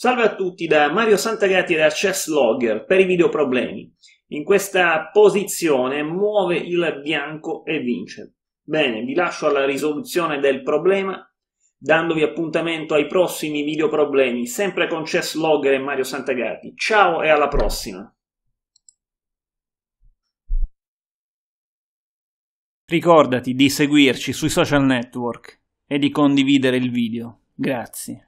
Salve a tutti da Mario Santagati da Chess Logger per i video problemi. In questa posizione muove il bianco e vince. Bene, vi lascio alla risoluzione del problema dandovi appuntamento ai prossimi video problemi, sempre con Chess Logger e Mario Santagati. Ciao e alla prossima! Ricordati di seguirci sui social network e di condividere il video. Grazie.